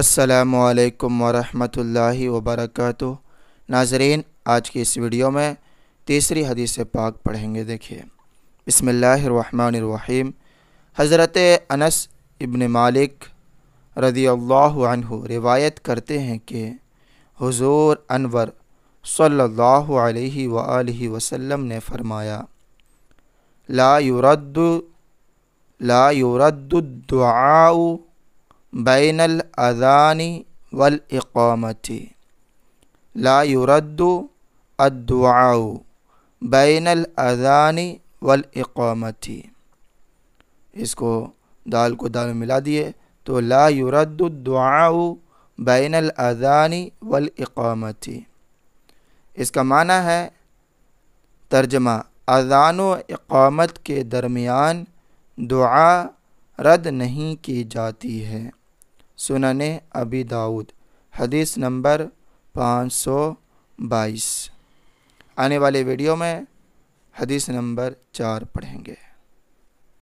السلام علیکم ورحمۃ اللہ وبرکاتہ ناظرین آج کی اس ویڈیو میں تیسری حدیث پاک پڑھیں گے دیکھیے بسم اللہ الرحمن الرحیم حضرت انس ابن مالک رضی اللہ عنہ روایت کرتے ہیں کہ حضور انور صلی اللہ علیہ وسلم نے فرمایا لا یرد لا الدعاء بین الاذانی والاقامت لا يرد الدعاء بین الاذانی والاقامت اس کو دال کو دال میں ملا دیے تو لا يرد الدعاء بین الاذانی والاقامت اس کا معنی ہے ترجمہ اذان و اقامت کے درمیان دعا رد نہیں کی جاتی ہے سنن ابی داود حدیث نمبر پانچ سو بائیس آنے والے ویڈیو میں حدیث نمبر چار پڑھیں گے